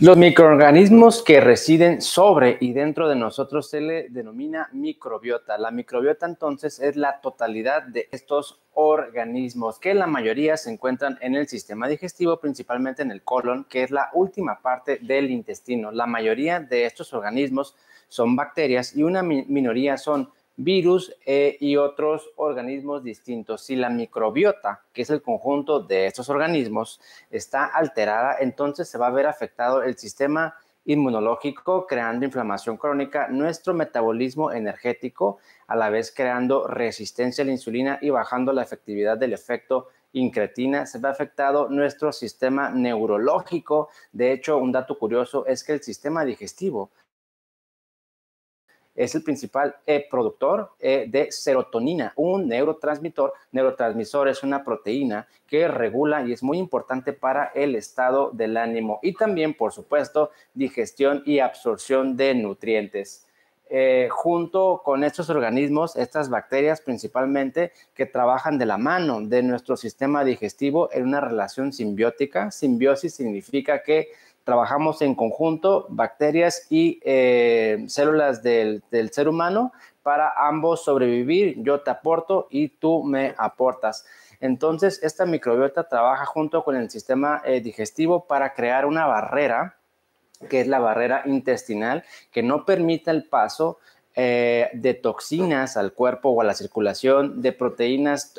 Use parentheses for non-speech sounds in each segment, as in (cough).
Los microorganismos que residen sobre y dentro de nosotros se le denomina microbiota. La microbiota entonces es la totalidad de estos organismos, que la mayoría se encuentran en el sistema digestivo, principalmente en el colon, que es la última parte del intestino. La mayoría de estos organismos son bacterias y una minoría son virus eh, y otros organismos distintos. Si la microbiota, que es el conjunto de estos organismos, está alterada, entonces se va a ver afectado el sistema inmunológico, creando inflamación crónica, nuestro metabolismo energético, a la vez creando resistencia a la insulina y bajando la efectividad del efecto incretina, se ve afectado nuestro sistema neurológico. De hecho, un dato curioso es que el sistema digestivo es el principal productor e de serotonina, un neurotransmisor. Neurotransmisor es una proteína que regula y es muy importante para el estado del ánimo y también, por supuesto, digestión y absorción de nutrientes. Eh, junto con estos organismos, estas bacterias principalmente, que trabajan de la mano de nuestro sistema digestivo en una relación simbiótica. Simbiosis significa que trabajamos en conjunto bacterias y eh, células del, ser humano para ambos sobrevivir. Yo te aporto y tú me aportas. Entonces, esta microbiota trabaja junto con el sistema eh, digestivo para crear una barrera, que es la barrera intestinal, que no permita el paso eh, de toxinas al cuerpo o a la circulación de proteínas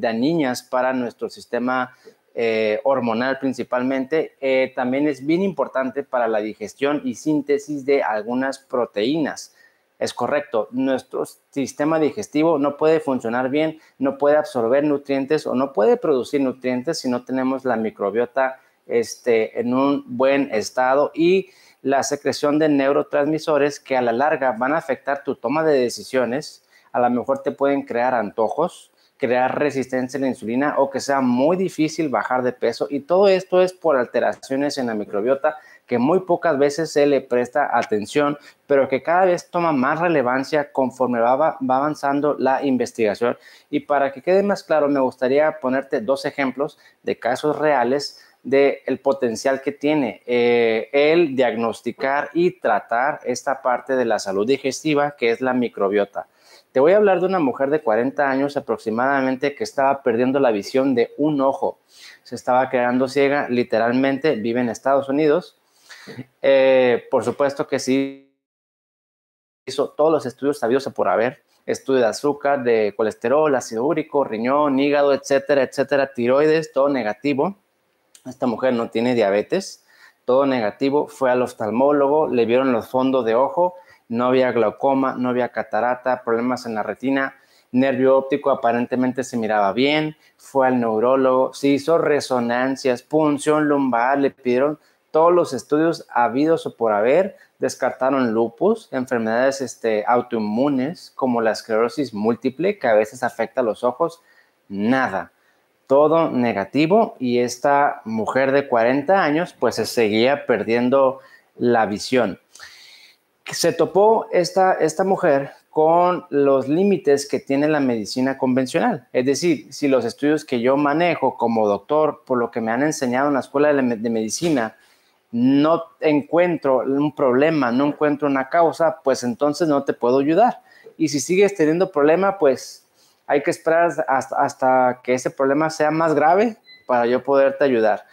dañinas para nuestro sistema eh, hormonal principalmente, eh, también es bien importante para la digestión y síntesis de algunas proteínas. Es correcto, nuestro sistema digestivo no puede funcionar bien, no puede absorber nutrientes o no puede producir nutrientes si no tenemos la microbiota este, en un buen estado y la secreción de neurotransmisores que a la larga van a afectar tu toma de decisiones, a lo mejor te pueden crear antojos, crear resistencia a la insulina o que sea muy difícil bajar de peso. Y todo esto es por alteraciones en la microbiota que muy pocas veces se le presta atención, pero que cada vez toma más relevancia conforme va, avanzando la investigación. Y para que quede más claro, me gustaría ponerte dos ejemplos de casos reales del potencial que tiene eh, el diagnosticar y tratar esta parte de la salud digestiva, que es la microbiota. Te voy a hablar de una mujer de 40 años aproximadamente que estaba perdiendo la visión de un ojo. Se estaba quedando ciega, literalmente vive en Estados Unidos. Eh, por supuesto que sí hizo todos los estudios sabidos por haber, estudio de azúcar, de colesterol, ácido úrico, riñón, hígado, etcétera, etcétera, tiroides, todo negativo. Esta mujer no tiene diabetes, todo negativo, fue al oftalmólogo, le vieron los fondos de ojo, no había glaucoma, no había catarata, problemas en la retina, nervio óptico aparentemente se miraba bien, fue al neurólogo, se hizo resonancias, punción lumbar, le pidieron todos los estudios habidos o por haber, descartaron lupus, enfermedades este, autoinmunes como la esclerosis múltiple que a veces afecta a los ojos, nada. Todo negativo y esta mujer de 40 años pues se seguía perdiendo la visión se topó esta, esta mujer con los límites que tiene la medicina convencional. Es decir, si los estudios que yo manejo como doctor, por lo que me han enseñado en la escuela de, medicina, no encuentro un problema, no encuentro una causa, pues entonces no te puedo ayudar. Y si sigues teniendo problema, pues hay que esperar hasta, que ese problema sea más grave para yo poderte ayudar.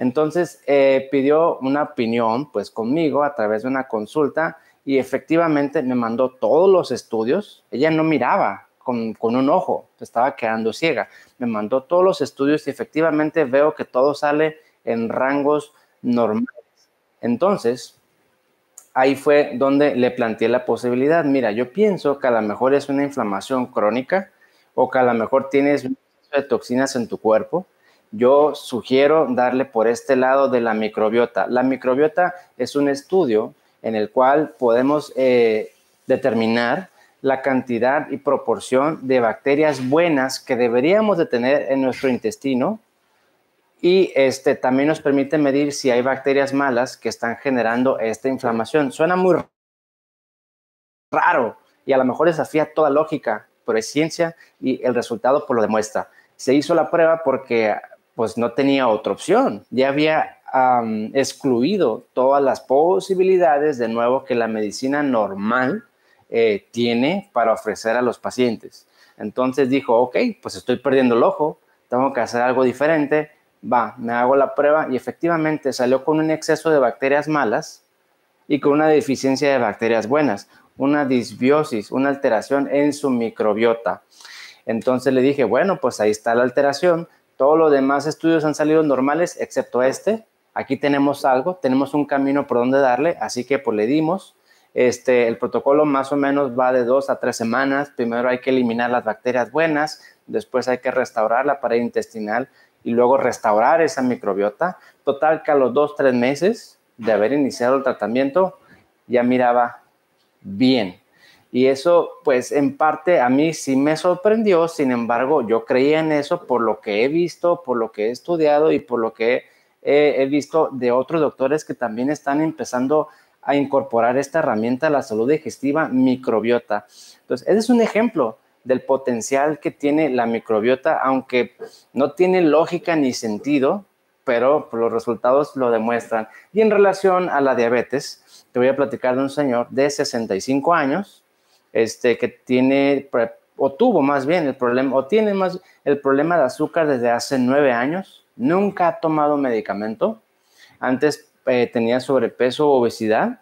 Entonces eh, pidió una opinión, pues conmigo, a través de una consulta, y efectivamente me mandó todos los estudios. Ella no miraba con, un ojo, estaba quedando ciega. Me mandó todos los estudios y efectivamente veo que todo sale en rangos normales. Entonces, ahí fue donde le planteé la posibilidad. Mira, yo pienso que a lo mejor es una inflamación crónica o que a lo mejor tienes de toxinas en tu cuerpo yo sugiero darle por este lado de la microbiota. La microbiota es un estudio en el cual podemos eh, determinar la cantidad y proporción de bacterias buenas que deberíamos de tener en nuestro intestino y este también nos permite medir si hay bacterias malas que están generando esta inflamación. Suena muy raro y a lo mejor desafía toda lógica, pero es ciencia y el resultado por pues, lo demuestra. Se hizo la prueba porque pues no tenía otra opción. Ya había excluido todas las posibilidades de nuevo que la medicina normal eh, tiene para ofrecer a los pacientes. Entonces dijo, ok, pues estoy perdiendo el ojo, tengo que hacer algo diferente, va, me hago la prueba y efectivamente salió con un exceso de bacterias malas y con una deficiencia de bacterias buenas, una disbiosis, una alteración en su microbiota. Entonces le dije, bueno, pues ahí está la alteración, todos los demás estudios han salido normales excepto este, aquí tenemos algo, tenemos un camino por donde darle, así que pues le dimos. Este, el protocolo más o menos va de dos a tres semanas. Primero hay que eliminar las bacterias buenas, después hay que restaurar la pared intestinal y luego restaurar esa microbiota. Total que a los dos, tres meses de haber iniciado el tratamiento ya miraba bien. Y eso, pues en parte a mí sí me sorprendió, sin embargo, yo creía en eso por lo que he visto, por lo que he estudiado y por lo que he he visto de otros doctores que también están empezando a incorporar esta herramienta a la salud digestiva microbiota. Entonces, ese es un ejemplo del potencial que tiene la microbiota, aunque no tiene lógica ni sentido, pero los resultados lo demuestran. Y en relación a la diabetes, te voy a platicar de un señor de 65 años, este, que tiene o tuvo más bien el problema, o tiene más el problema de azúcar desde hace nueve años nunca ha tomado medicamento. Antes eh, tenía sobrepeso, obesidad,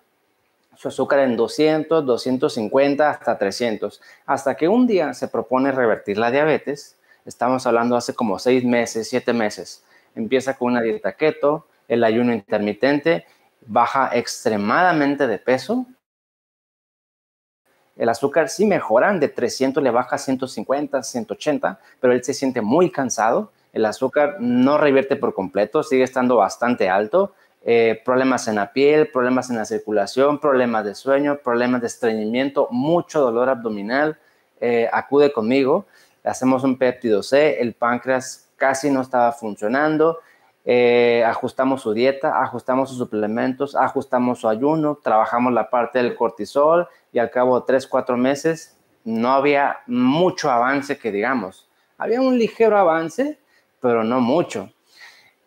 su azúcar en 200, 250, hasta 300. Hasta que un día se propone revertir la diabetes. Estamos hablando hace como seis meses, siete meses. Empieza con una dieta keto, el ayuno intermitente, baja extremadamente de peso, el azúcar sí mejoran, de 300 le baja a 150, 180, pero él se siente muy cansado, el azúcar no revierte por completo, sigue estando bastante alto. Eh, problemas en la piel, problemas en la circulación, problemas de sueño, problemas de estreñimiento, mucho dolor abdominal, eh, acude conmigo, hacemos un péptido C, el páncreas casi no estaba funcionando, eh, ajustamos su dieta, ajustamos sus suplementos, ajustamos su ayuno, trabajamos la parte del cortisol y al cabo de 3, 4 meses no había mucho avance que digamos. Había un ligero avance, pero no mucho.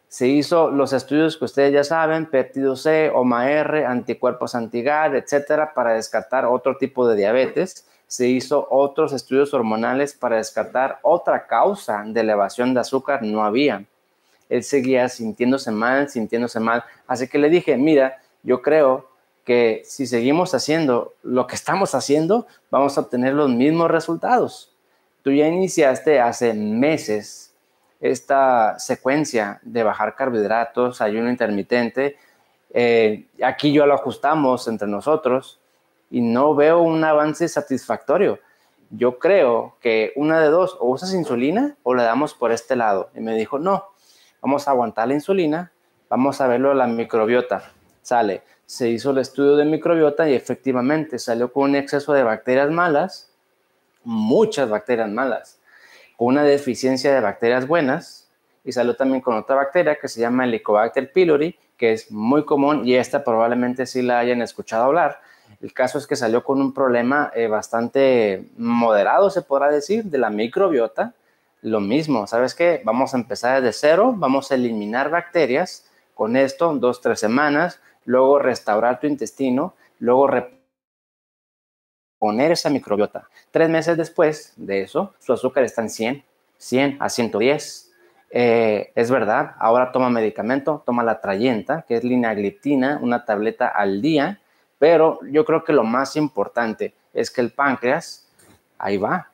Se hizo los estudios que ustedes ya saben, péptido e C, OMA-R, anticuerpos antigar, etcétera, para descartar otro tipo de diabetes. Se hizo otros estudios hormonales para descartar otra causa de elevación de azúcar, no había. Él seguía sintiéndose mal, sintiéndose mal. Así que le dije, mira, yo creo que si seguimos haciendo lo que estamos haciendo, vamos a obtener los mismos resultados. Tú ya iniciaste hace meses esta secuencia de bajar carbohidratos, ayuno intermitente. Eh, aquí yo lo ajustamos entre nosotros y no veo un avance satisfactorio. Yo creo que una de dos, o usas insulina o la damos por este lado. Y me dijo, no, vamos a aguantar la insulina, vamos a verlo la microbiota. Sale, se hizo el estudio de microbiota y efectivamente salió con un exceso de bacterias malas, muchas bacterias malas con una deficiencia de bacterias buenas y salió también con otra bacteria que se llama Helicobacter pylori, que es muy común y esta probablemente sí la hayan escuchado hablar. El caso es que salió con un problema eh, bastante moderado, se podrá decir, de la microbiota. Lo mismo, ¿sabes qué? Vamos a empezar desde cero, vamos a eliminar bacterias con esto, dos, tres semanas, luego restaurar tu intestino, luego poner esa microbiota. Tres meses después de eso, su azúcar está en 100, 100 a 110. Eh, es verdad, ahora toma medicamento, toma la trayenta, que es linagliptina, una tableta al día, pero yo creo que lo más importante es que el páncreas, ahí va,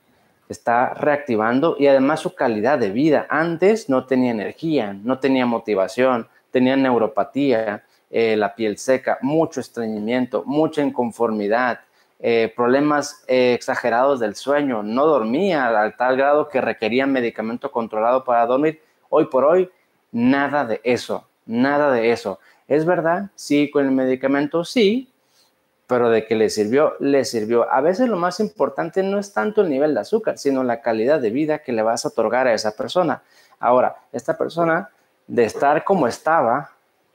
está reactivando y además su calidad de vida. Antes no tenía energía, no tenía motivación, tenía neuropatía, eh, la piel seca, mucho estreñimiento, mucha inconformidad, eh, problemas eh, exagerados del sueño, no dormía al tal grado que requería medicamento controlado para dormir. Hoy por hoy, nada de eso, nada de eso. ¿Es verdad? Sí, con el medicamento sí, pero de qué le sirvió, le sirvió. A veces lo más importante no es tanto el nivel de azúcar, sino la calidad de vida que le vas a otorgar a esa persona. Ahora, esta persona de estar como estaba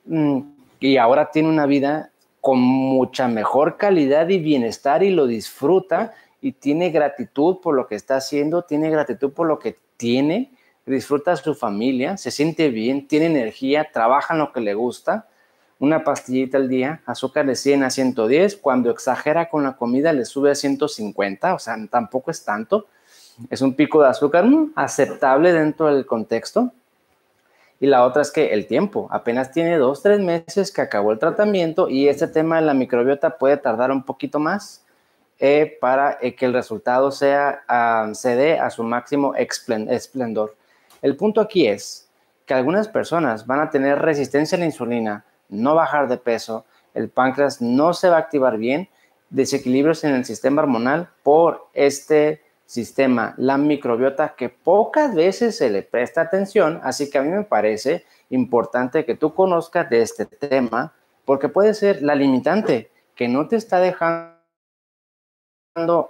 mm, y ahora tiene una vida con mucha mejor calidad y bienestar y lo disfruta y tiene gratitud por lo que está haciendo, tiene gratitud por lo que tiene, disfruta su familia, se siente bien, tiene energía, trabaja en lo que le gusta, una pastillita al día, azúcar le 100 a 110, cuando exagera con la comida le sube a 150, o sea, tampoco es tanto, es un pico de azúcar aceptable dentro del contexto, y la otra es que el tiempo, apenas tiene dos, tres meses que acabó el tratamiento y este tema de la microbiota puede tardar un poquito más eh, para eh, que el resultado sea, se dé a su máximo esplendor. El punto aquí es que algunas personas van a tener resistencia a la insulina, no bajar de peso, el páncreas no se va a activar bien, desequilibrios en el sistema hormonal por este sistema, la microbiota, que pocas veces se le presta atención, así que a mí me parece importante que tú conozcas de este tema, porque puede ser la limitante que no te está dejando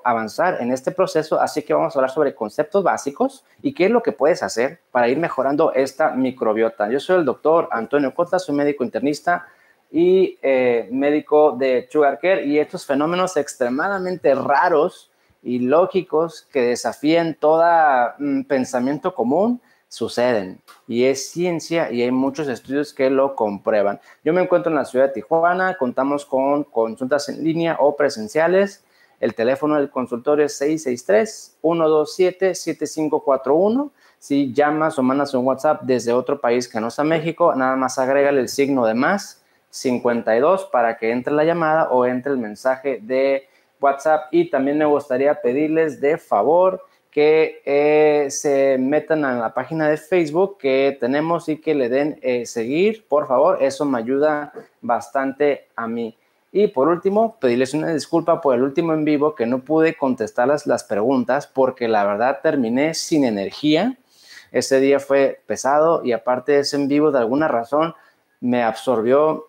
avanzar en este proceso, así que vamos a hablar sobre conceptos básicos y qué es lo que puedes hacer para ir mejorando esta microbiota. Yo soy el doctor Antonio Cota, soy médico internista y eh, médico de Sugar Care y estos fenómenos extremadamente raros y lógicos que desafíen todo mm, pensamiento común suceden. Y es ciencia y hay muchos estudios que lo comprueban. Yo me encuentro en la ciudad de Tijuana, contamos con consultas en línea o presenciales. El teléfono del consultorio es 663-127-7541. Si llamas o mandas un WhatsApp desde otro país que no sea México, nada más agrégale el signo de más 52 para que entre la llamada o entre el mensaje de WhatsApp y también me gustaría pedirles de favor que eh, se metan a la página de Facebook que tenemos y que le den eh, seguir, por favor, eso me ayuda bastante a mí. Y por último, pedirles una disculpa por el último en vivo que no pude contestar las preguntas porque la verdad terminé sin energía. Ese día fue pesado y aparte ese en vivo, de alguna razón, me absorbió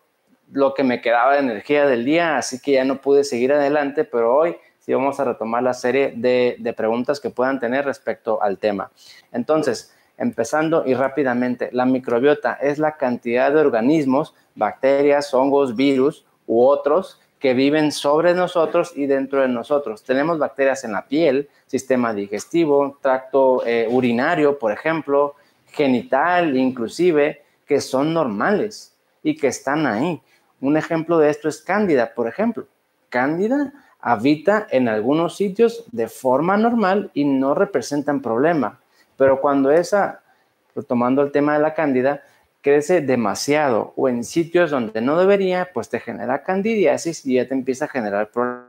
lo que me quedaba de energía del día, así que ya no pude seguir adelante, pero hoy sí vamos a retomar la serie de, preguntas que puedan tener respecto al tema. Entonces, empezando y rápidamente, la microbiota es la cantidad de organismos, bacterias, hongos, virus u otros que viven sobre nosotros y dentro de nosotros. Tenemos bacterias en la piel, sistema digestivo, tracto eh, urinario, por ejemplo, genital inclusive, que son normales y que están ahí. Un ejemplo de esto es Cándida, por ejemplo. Cándida habita en algunos sitios de forma normal y no representan problema, pero cuando esa, tomando el tema de la cándida, crece demasiado o en sitios donde no debería, pues te genera candidiasis y ya te empieza a generar problema.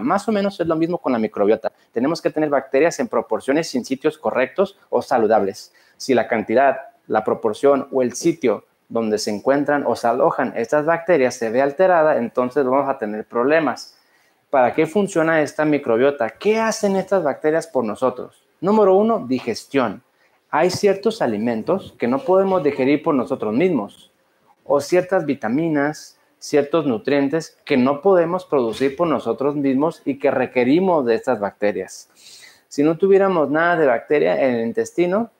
Más o menos es lo mismo con la microbiota. Tenemos que tener bacterias en proporciones y en sitios correctos o saludables. Si la cantidad, la proporción o el sitio donde se encuentran o se alojan estas bacterias se ve alterada, entonces vamos a tener problemas. ¿Para qué funciona esta microbiota? ¿Qué hacen estas bacterias por nosotros? Número uno, digestión. Hay ciertos alimentos que no podemos digerir por nosotros mismos o ciertas vitaminas, ciertos nutrientes que no podemos producir por nosotros mismos y que requerimos de estas bacterias. Si no tuviéramos nada de bacteria en el intestino,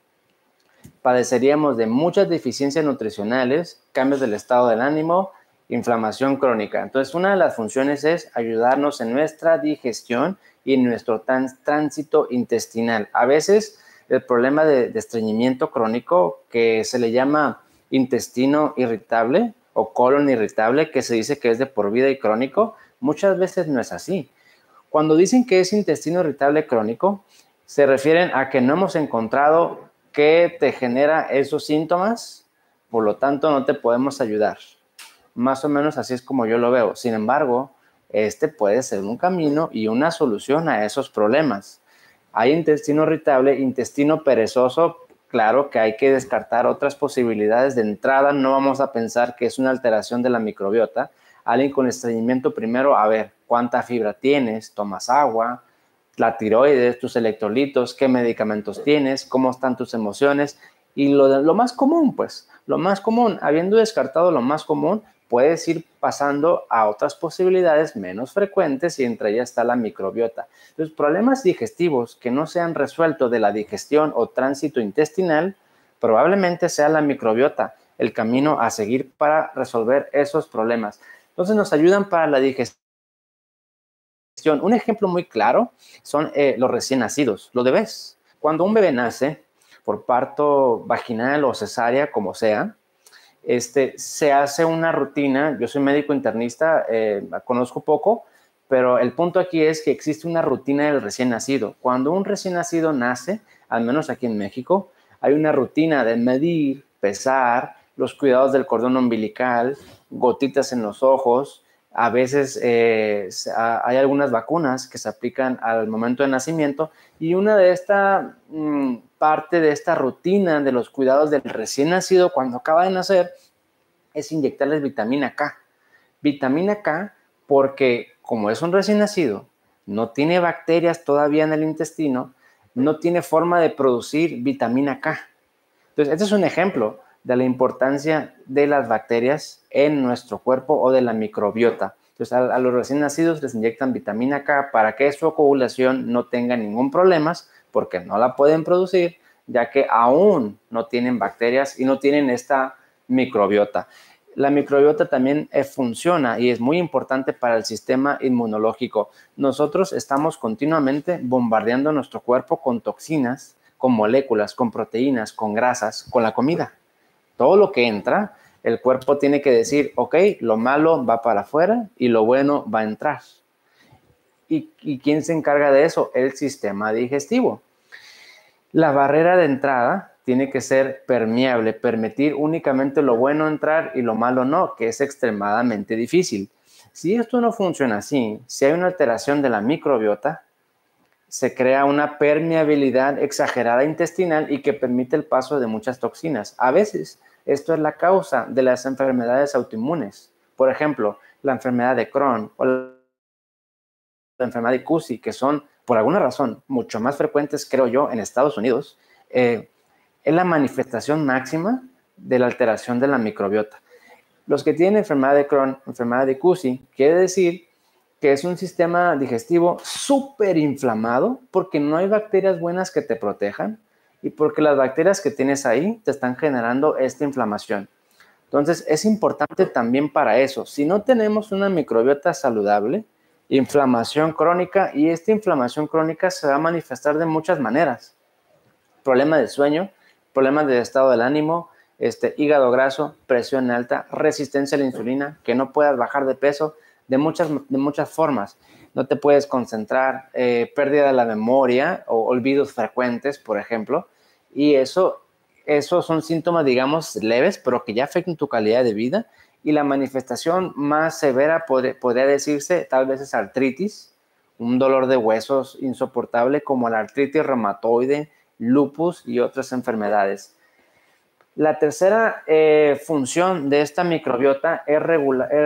padeceríamos de muchas deficiencias nutricionales, cambios del estado del ánimo, inflamación crónica. Entonces, una de las funciones es ayudarnos en nuestra digestión y en nuestro tránsito intestinal. A veces el problema de, de, estreñimiento crónico, que se le llama intestino irritable o colon irritable, que se dice que es de por vida y crónico, muchas veces no es así. Cuando dicen que es intestino irritable crónico, se refieren a que no hemos encontrado que te genera esos síntomas, por lo tanto no te podemos ayudar. Más o menos así es como yo lo veo. Sin embargo, este puede ser un camino y una solución a esos problemas. Hay intestino irritable, intestino perezoso, claro que hay que descartar otras posibilidades. De entrada, no vamos a pensar que es una alteración de la microbiota. Alguien con estreñimiento primero, a ver, ¿cuánta fibra tienes? ¿Tomas agua? la tiroides, tus electrolitos, qué medicamentos tienes, cómo están tus emociones y lo, lo más común, pues, lo más común, habiendo descartado lo más común, puedes ir pasando a otras posibilidades menos frecuentes y entre ellas está la microbiota. Los problemas digestivos que no se han resuelto de la digestión o tránsito intestinal, probablemente sea la microbiota el camino a seguir para resolver esos problemas. Entonces nos ayudan para la digestión un ejemplo muy claro son eh, los recién nacidos, los bebés. Cuando un bebé nace por parto vaginal o cesárea, como sea, este, se hace una rutina. Yo soy médico internista, eh, conozco poco, pero el punto aquí es que existe una rutina del recién nacido. Cuando un recién nacido nace, al menos aquí en México, hay una rutina de medir, pesar, los cuidados del cordón umbilical, gotitas en los ojos, a veces eh, hay algunas vacunas que se aplican al momento de nacimiento y una de esta mm, parte de esta rutina de los cuidados del recién nacido cuando acaba de nacer es inyectarles vitamina K. Vitamina K porque como es un recién nacido, no tiene bacterias todavía en el intestino, no tiene forma de producir vitamina K. Entonces, este es un ejemplo de la importancia de las bacterias en nuestro cuerpo o de la microbiota. a, a los recién nacidos les inyectan vitamina K para que su coagulación no tenga ningún problema, porque no la pueden producir, ya que aún no tienen bacterias y no tienen esta microbiota. La microbiota también eh, funciona y es muy importante para el sistema inmunológico. Nosotros estamos continuamente bombardeando nuestro cuerpo con toxinas, con moléculas, con proteínas, con grasas, con la comida todo lo que entra, el cuerpo tiene que decir, ok, lo malo va para afuera y lo bueno va a entrar. ¿Y, y quién se encarga de eso? El sistema digestivo. La barrera de entrada tiene que ser permeable, permitir únicamente lo bueno entrar y lo malo no, que es extremadamente difícil. Si esto no funciona así, si hay una alteración de la microbiota, se crea una permeabilidad exagerada intestinal y que permite el paso de muchas toxinas. A veces esto es la causa de las enfermedades autoinmunes. Por ejemplo, la enfermedad de Crohn o la enfermedad de CUSI, que son, por alguna razón, mucho más frecuentes, creo yo, en Estados Unidos, eh, es la manifestación máxima de la alteración de la microbiota. Los que tienen enfermedad de Crohn, enfermedad de CUSI, quiere decir que es un sistema digestivo súper inflamado porque no hay bacterias buenas que te protejan, y porque las bacterias que tienes ahí te están generando esta inflamación. Entonces, es importante también para eso. Si no tenemos una microbiota saludable, inflamación crónica, y esta inflamación crónica se va a manifestar de muchas maneras. Problema de sueño, problemas de estado del ánimo, este, hígado graso, presión alta, resistencia a la insulina, que no puedas bajar de peso, de muchas, de muchas formas no te puedes concentrar, eh, pérdida de la memoria o olvidos frecuentes, por ejemplo. Y eso, esos son síntomas, digamos, leves, pero que ya afectan tu calidad de vida. Y la manifestación más severa podría decirse tal vez es artritis, un dolor de huesos insoportable como la artritis reumatoide, lupus y otras enfermedades. La tercera eh, función de esta microbiota es,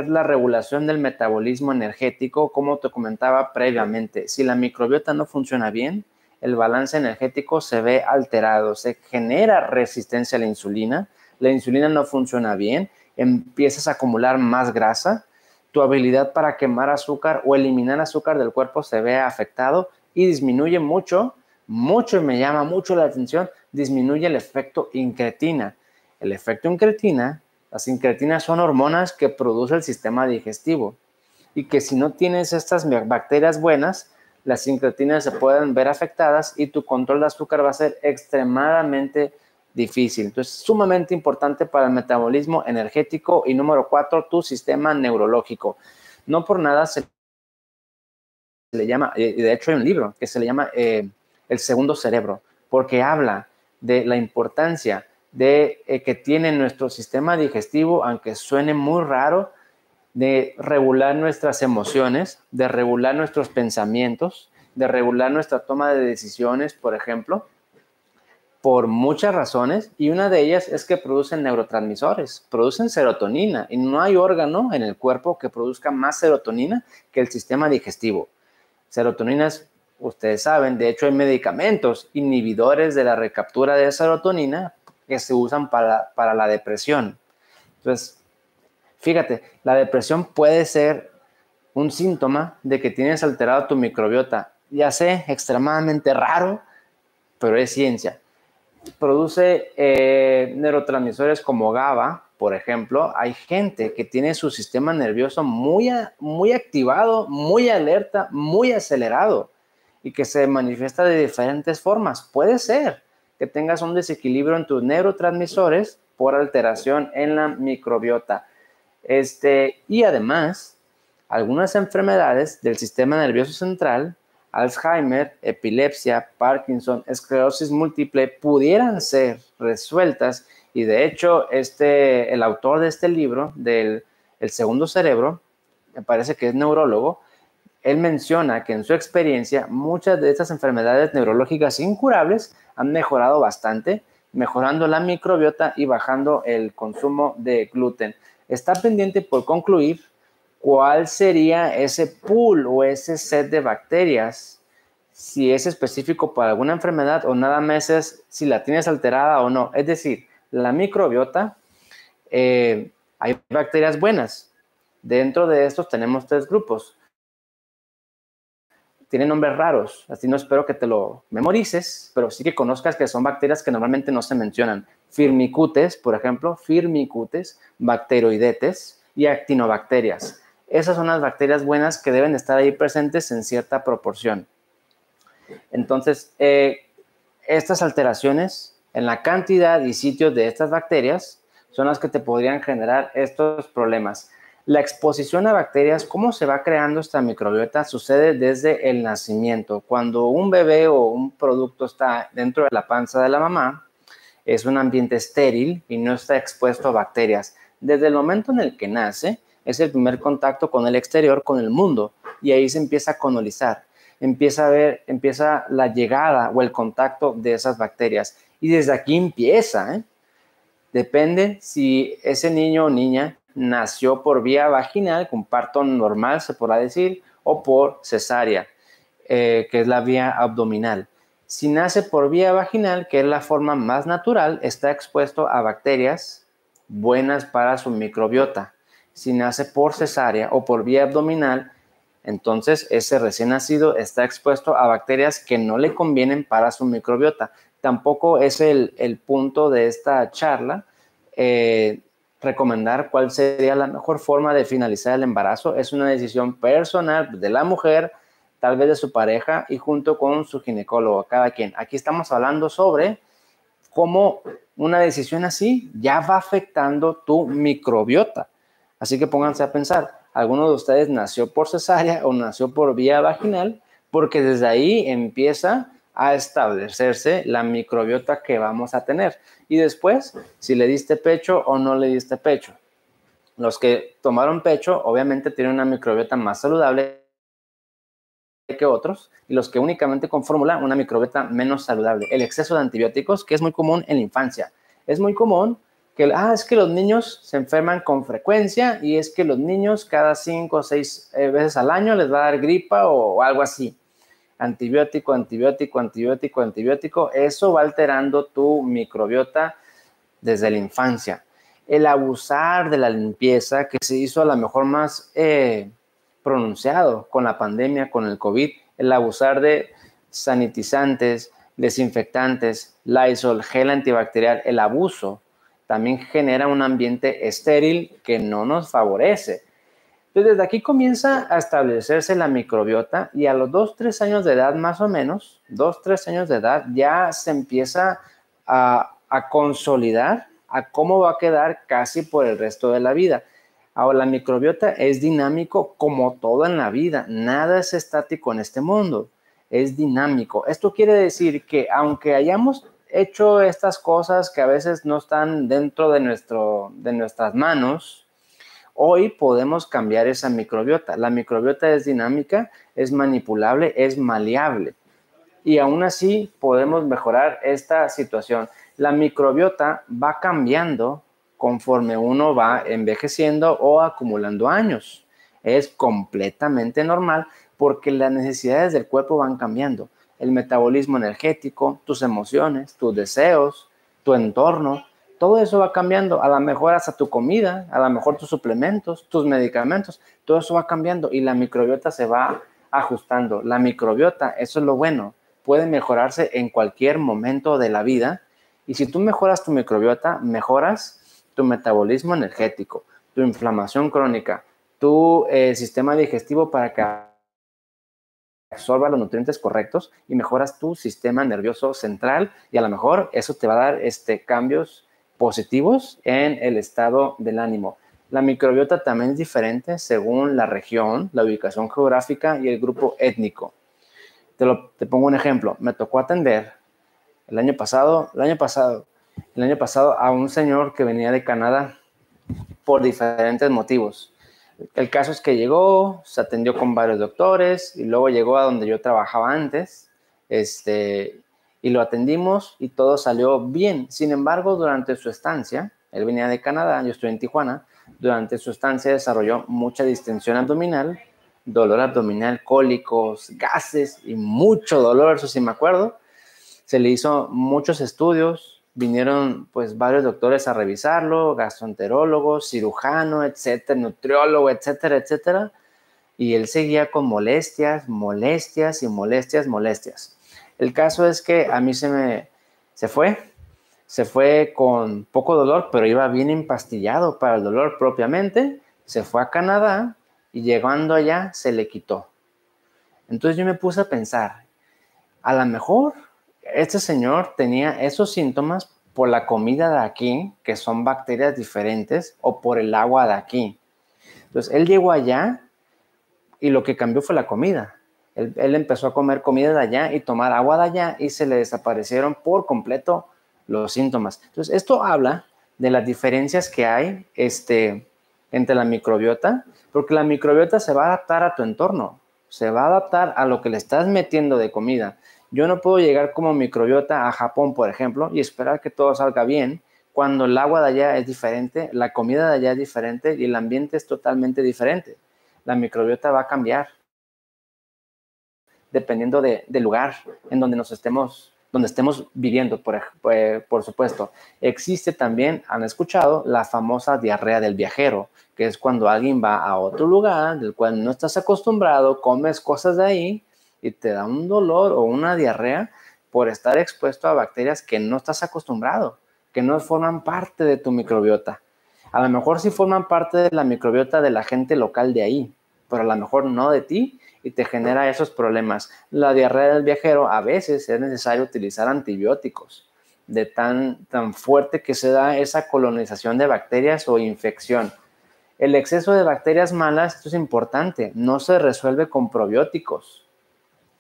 la regulación del metabolismo energético, como te comentaba previamente. Si la microbiota no funciona bien, el balance energético se ve alterado, se genera resistencia a la insulina, la insulina no funciona bien, empiezas a acumular más grasa, tu habilidad para quemar azúcar o eliminar azúcar del cuerpo se ve afectado y disminuye mucho, mucho y me llama mucho la atención, disminuye el efecto incretina. El efecto incretina, las incretinas son hormonas que produce el sistema digestivo y que si no tienes estas bacterias buenas, las incretinas se pueden ver afectadas y tu control de azúcar va a ser extremadamente difícil. Entonces, sumamente importante para el metabolismo energético y número cuatro, tu sistema neurológico. No por nada se le llama, eh, y de hecho hay un libro que se le llama eh, El segundo cerebro, porque habla de la importancia de, eh, que tiene nuestro sistema digestivo, aunque suene muy raro, de regular nuestras emociones, de regular nuestros pensamientos, de regular nuestra toma de decisiones, por ejemplo, por muchas razones, y una de ellas es que producen neurotransmisores, producen serotonina, y no hay órgano en el cuerpo que produzca más serotonina que el sistema digestivo. Serotoninas, ustedes saben, de hecho hay medicamentos inhibidores de la recaptura de serotonina que se usan para, la depresión. Entonces, fíjate, la depresión puede ser un síntoma de que tienes alterado tu microbiota. Ya sé, extremadamente raro, pero es ciencia. Produce eh, neurotransmisores como GABA, por ejemplo. Hay gente que tiene su sistema nervioso muy, muy activado, muy alerta, muy acelerado y que se manifiesta de diferentes formas. Puede ser que tengas un desequilibrio en tus neurotransmisores por alteración en la microbiota. Este, y además, algunas enfermedades del sistema nervioso central, Alzheimer, epilepsia, Parkinson, esclerosis múltiple, pudieran ser resueltas. Y de hecho, este, el autor de este libro, del el segundo cerebro, me parece que es neurólogo, él menciona que en su experiencia muchas de estas enfermedades neurológicas incurables han mejorado bastante, mejorando la microbiota y bajando el consumo de gluten. Está pendiente por concluir cuál sería ese pool o ese set de bacterias, si es específico para alguna enfermedad o nada más si la tienes alterada o no. Es decir, la microbiota, eh, hay bacterias buenas. Dentro de estos tenemos tres grupos tienen nombres raros, así no espero que te lo memorices, pero sí que conozcas que son bacterias que normalmente no se mencionan. Firmicutes, por ejemplo, firmicutes, bacteroidetes y actinobacterias. Esas son las bacterias buenas que deben estar ahí presentes en cierta proporción. Entonces, eh, estas alteraciones en la cantidad y sitio de estas bacterias son las que te podrían generar estos problemas. La exposición a bacterias, cómo se va creando esta microbiota, sucede desde el nacimiento. Cuando un bebé o un producto está dentro de la panza de la mamá, es un ambiente estéril y no está expuesto a bacterias. Desde el momento en el que nace, es el primer contacto con el exterior, con el mundo, y ahí se empieza a colonizar, empieza a ver, empieza la llegada o el contacto de esas bacterias. Y desde aquí empieza, ¿eh? Depende si ese niño o niña nació por vía vaginal, con parto normal se podrá decir, o por cesárea, eh, que es la vía abdominal. Si nace por vía vaginal, que es la forma más natural, está expuesto a bacterias buenas para su microbiota. Si nace por cesárea o por vía abdominal, entonces ese recién nacido está expuesto a bacterias que no le convienen para su microbiota. Tampoco es el, el punto de esta charla. Eh, recomendar cuál sería la mejor forma de finalizar el embarazo. Es una decisión personal de la mujer, tal vez de su pareja y junto con su ginecólogo, cada quien. Aquí estamos hablando sobre cómo una decisión así ya va afectando tu microbiota. Así que pónganse a pensar, ¿alguno de ustedes nació por cesárea o nació por vía vaginal? Porque desde ahí empieza a establecerse la microbiota que vamos a tener. Y después, si le diste pecho o no le diste pecho. Los que tomaron pecho, obviamente, tienen una microbiota más saludable que otros, y los que únicamente con fórmula, una microbiota menos saludable. El exceso de antibióticos, que es muy común en la infancia. Es muy común que, ah, es que los niños se enferman con frecuencia y es que los niños cada cinco o seis eh, veces al año les va a dar gripa o algo así antibiótico, antibiótico, antibiótico, antibiótico, eso va alterando tu microbiota desde la infancia. El abusar de la limpieza que se hizo a lo mejor más eh, pronunciado con la pandemia, con el COVID, el abusar de sanitizantes, desinfectantes, Lysol, gel antibacterial, el abuso también genera un ambiente estéril que no nos favorece. Entonces, desde aquí comienza a establecerse la microbiota y a los 2, 3 años de edad más o menos, 2, 3 años de edad, ya se empieza a, a, consolidar a cómo va a quedar casi por el resto de la vida. Ahora, la microbiota es dinámico como todo en la vida, nada es estático en este mundo, es dinámico. Esto quiere decir que aunque hayamos hecho estas cosas que a veces no están dentro de, nuestro, de nuestras manos, Hoy podemos cambiar esa microbiota. La microbiota es dinámica, es manipulable, es maleable. Y aún así podemos mejorar esta situación. La microbiota va cambiando conforme uno va envejeciendo o acumulando años. Es completamente normal porque las necesidades del cuerpo van cambiando. El metabolismo energético, tus emociones, tus deseos, tu entorno, todo eso va cambiando. A lo mejor hasta tu comida, a lo mejor tus suplementos, tus medicamentos, todo eso va cambiando y la microbiota se va ajustando. La microbiota, eso es lo bueno, puede mejorarse en cualquier momento de la vida. Y si tú mejoras tu microbiota, mejoras tu metabolismo energético, tu inflamación crónica, tu eh, sistema digestivo para que absorba los nutrientes correctos y mejoras tu sistema nervioso central y a lo mejor eso te va a dar este, cambios positivos en el estado del ánimo. La microbiota también es diferente según la región, la ubicación geográfica y el grupo étnico. Te, lo, te pongo un ejemplo. Me tocó atender el año pasado, el año pasado, el año pasado a un señor que venía de Canadá por diferentes motivos. El caso es que llegó, se atendió con varios doctores y luego llegó a donde yo trabajaba antes, este, y lo atendimos y todo salió bien. Sin embargo, durante su estancia, él venía de Canadá, yo estoy en Tijuana, durante su estancia desarrolló mucha distensión abdominal, dolor abdominal, cólicos, gases y mucho dolor, eso sí me acuerdo. Se le hizo muchos estudios, vinieron pues varios doctores a revisarlo, gastroenterólogos, cirujano, etcétera, nutriólogo, etcétera, etcétera. Y él seguía con molestias, molestias y molestias, molestias. El caso es que a mí se me se fue, se fue con poco dolor, pero iba bien empastillado para el dolor propiamente. Se fue a Canadá y llegando allá se le quitó. Entonces yo me puse a pensar, a lo mejor este señor tenía esos síntomas por la comida de aquí, que son bacterias diferentes, o por el agua de aquí. Entonces él llegó allá y lo que cambió fue la comida. Él, empezó a comer comida de allá y tomar agua de allá y se le desaparecieron por completo los síntomas. Entonces, esto habla de las diferencias que hay este, entre la microbiota, porque la microbiota se va a adaptar a tu entorno, se va a adaptar a lo que le estás metiendo de comida. Yo no puedo llegar como microbiota a Japón, por ejemplo, y esperar que todo salga bien cuando el agua de allá es diferente, la comida de allá es diferente y el ambiente es totalmente diferente. La microbiota va a cambiar, dependiendo del lugar en donde nos estemos, donde estemos viviendo, por, eh, por supuesto. Existe también, han escuchado, la famosa diarrea del viajero, que es cuando alguien va a otro lugar del cual no estás acostumbrado, comes cosas de ahí y te da un dolor o una diarrea por estar expuesto a bacterias que no estás acostumbrado, que no forman parte de tu microbiota. A lo mejor sí forman parte de la microbiota de la gente local de ahí, pero a lo mejor no de ti y te genera esos problemas. La diarrea del viajero a veces es necesario utilizar antibióticos de tan, tan fuerte que se da esa colonización de bacterias o infección. El exceso de bacterias malas, esto es importante, no se resuelve con probióticos.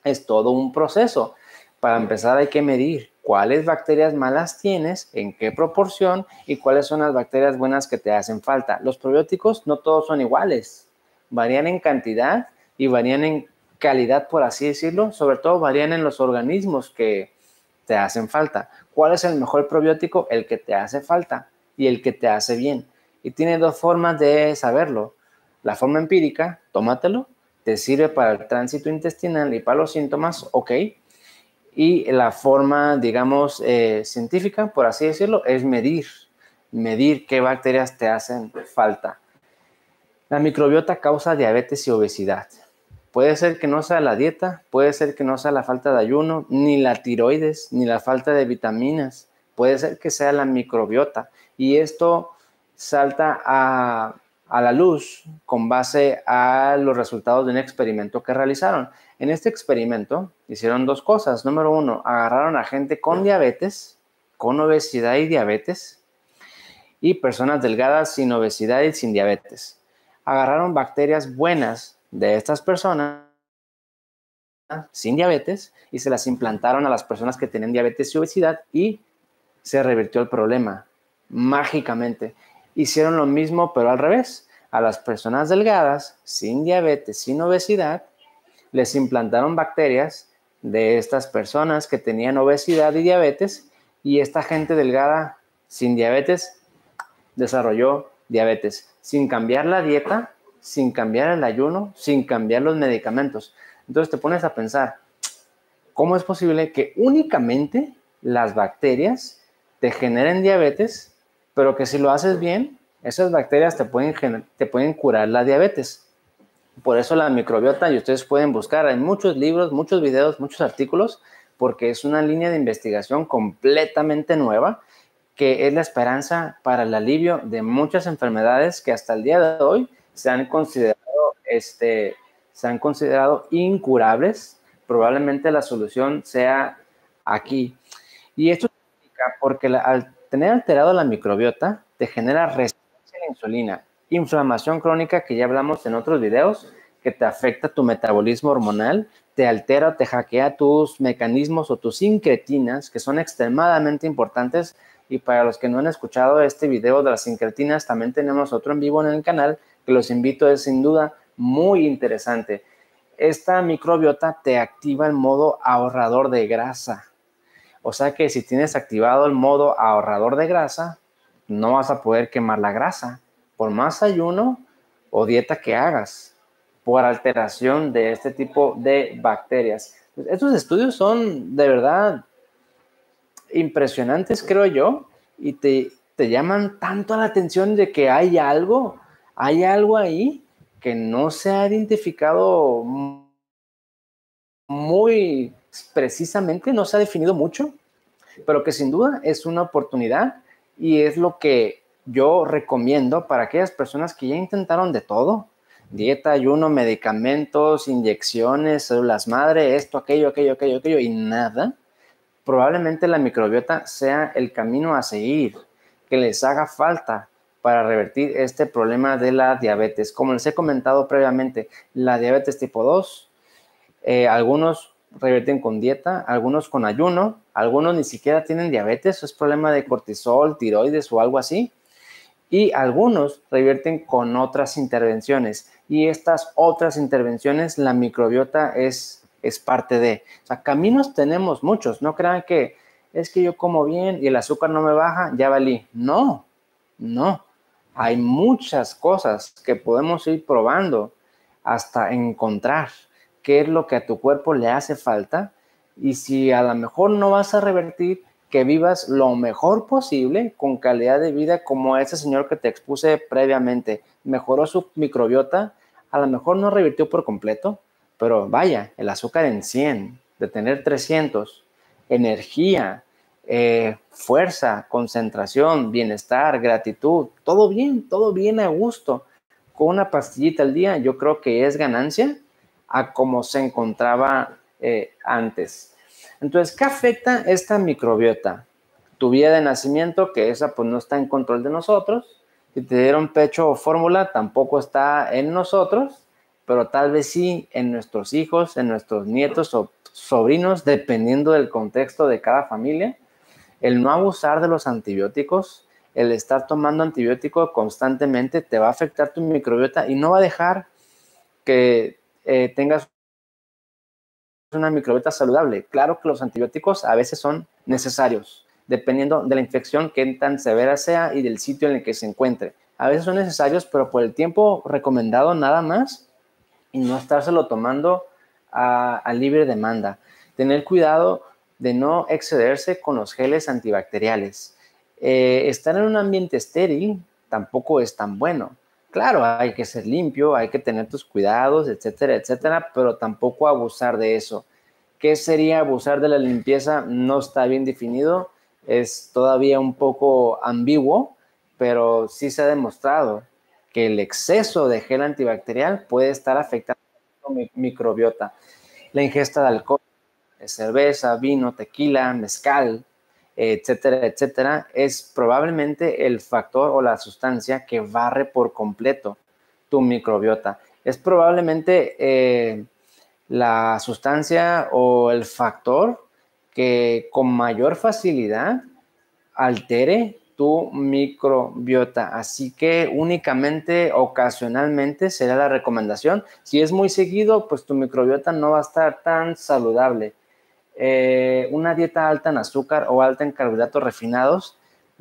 Es todo un proceso. Para empezar hay que medir cuáles bacterias malas tienes, en qué proporción y cuáles son las bacterias buenas que te hacen falta. Los probióticos no todos son iguales, varían en cantidad y varían en calidad, por así decirlo, sobre todo varían en los organismos que te hacen falta. ¿Cuál es el mejor probiótico? El que te hace falta y el que te hace bien. Y tiene dos formas de saberlo. La forma empírica, tómatelo, te sirve para el tránsito intestinal y para los síntomas, ok. Y la forma, digamos, eh, científica, por así decirlo, es medir, medir qué bacterias te hacen falta. La microbiota causa diabetes y obesidad. Puede ser que no sea la dieta, puede ser que no sea la falta de ayuno, ni la tiroides, ni la falta de vitaminas, puede ser que sea la microbiota. Y esto salta a, la luz con base a los resultados de un experimento que realizaron. En este experimento hicieron dos cosas. Número uno, agarraron a gente con diabetes, con obesidad y diabetes, y personas delgadas sin obesidad y sin diabetes. Agarraron bacterias buenas de estas personas sin diabetes y se las implantaron a las personas que tienen diabetes y obesidad y se revirtió el problema mágicamente. Hicieron lo mismo pero al revés. A las personas delgadas, sin diabetes, sin obesidad, les implantaron bacterias de estas personas que tenían obesidad y diabetes y esta gente delgada sin diabetes desarrolló diabetes. Sin cambiar la dieta, sin cambiar el ayuno, sin cambiar los medicamentos. Entonces te pones a pensar, ¿cómo es posible que únicamente las bacterias te generen diabetes, pero que si lo haces bien, esas bacterias te pueden, te pueden curar la diabetes? Por eso la microbiota, y ustedes pueden buscar, hay muchos libros, muchos videos, muchos artículos, porque es una línea de investigación completamente nueva que es la esperanza para el alivio de muchas enfermedades que hasta el día de hoy se han considerado, este, se han considerado incurables, probablemente la solución sea aquí. Y esto significa porque al tener alterado la microbiota, te genera resistencia a la insulina, inflamación crónica que ya hablamos en otros videos, que te afecta tu metabolismo hormonal, te altera te hackea tus mecanismos o tus incretinas, que son extremadamente importantes. Y para los que no han escuchado este video de las incretinas, también tenemos otro en vivo en el canal que los invito es sin duda muy interesante. Esta microbiota te activa el modo ahorrador de grasa. O sea que si tienes activado el modo ahorrador de grasa, no vas a poder quemar la grasa por más ayuno o dieta que hagas por alteración de este tipo de bacterias. Estos estudios son de verdad impresionantes, creo yo, y te, te llaman tanto la atención de que hay algo hay algo ahí que no se ha identificado muy precisamente, no se ha definido mucho, pero que sin duda es una oportunidad y es lo que yo recomiendo para aquellas personas que ya intentaron de todo, dieta, ayuno, medicamentos, inyecciones, células madre, esto, aquello, aquello, aquello, aquello y nada, probablemente la microbiota sea el camino a seguir, que les haga falta, para revertir este problema de la diabetes. Como les he comentado previamente, la diabetes tipo 2, eh, algunos revierten con dieta, algunos con ayuno, algunos ni siquiera tienen diabetes, es problema de cortisol, tiroides o algo así, y algunos revierten con otras intervenciones. Y estas otras intervenciones, la microbiota es, es parte de. O sea, caminos tenemos muchos, no crean que es que yo como bien y el azúcar no me baja, ya valí. No, no hay muchas cosas que podemos ir probando hasta encontrar qué es lo que a tu cuerpo le hace falta y si a lo mejor no vas a revertir, que vivas lo mejor posible con calidad de vida como ese señor que te expuse previamente. Mejoró su microbiota, a lo mejor no revirtió por completo, pero vaya, el azúcar en 100, de tener 300, energía, eh, fuerza, concentración, bienestar, gratitud, todo bien, todo bien a gusto. Con una pastillita al día yo creo que es ganancia a como se encontraba eh, antes. Entonces, ¿qué afecta esta microbiota? Tu vida de nacimiento, que esa pues no está en control de nosotros. Si te dieron pecho o fórmula, tampoco está en nosotros, pero tal vez sí en nuestros hijos, en nuestros nietos o sobrinos, dependiendo del contexto de cada familia el no abusar de los antibióticos, el estar tomando antibiótico constantemente te va a afectar tu microbiota y no va a dejar que eh, tengas una microbiota saludable. Claro que los antibióticos a veces son necesarios, dependiendo de la infección, qué tan severa sea y del sitio en el que se encuentre. A veces son necesarios, pero por el tiempo recomendado nada más y no estárselo tomando a libre demanda. Tener cuidado de no excederse con los geles antibacteriales. Eh, estar en un ambiente estéril tampoco es tan bueno. Claro, hay que ser limpio, hay que tener tus cuidados, etcétera, etcétera, pero tampoco abusar de eso. ¿Qué sería abusar de la limpieza? No está bien definido, es todavía un poco ambiguo, pero sí se ha demostrado que el exceso de gel antibacterial puede estar afectando a la microbiota. La ingesta de alcohol, eh, cerveza, vino, tequila, mezcal, etcétera, etcétera, es probablemente el factor o la sustancia que barre por completo tu microbiota. Es probablemente eh, la sustancia o el factor que con mayor facilidad altere tu microbiota. Así que únicamente ocasionalmente será la recomendación. Si es muy seguido, pues tu microbiota no va a estar tan saludable. Eh, una dieta alta en azúcar o alta en carbohidratos refinados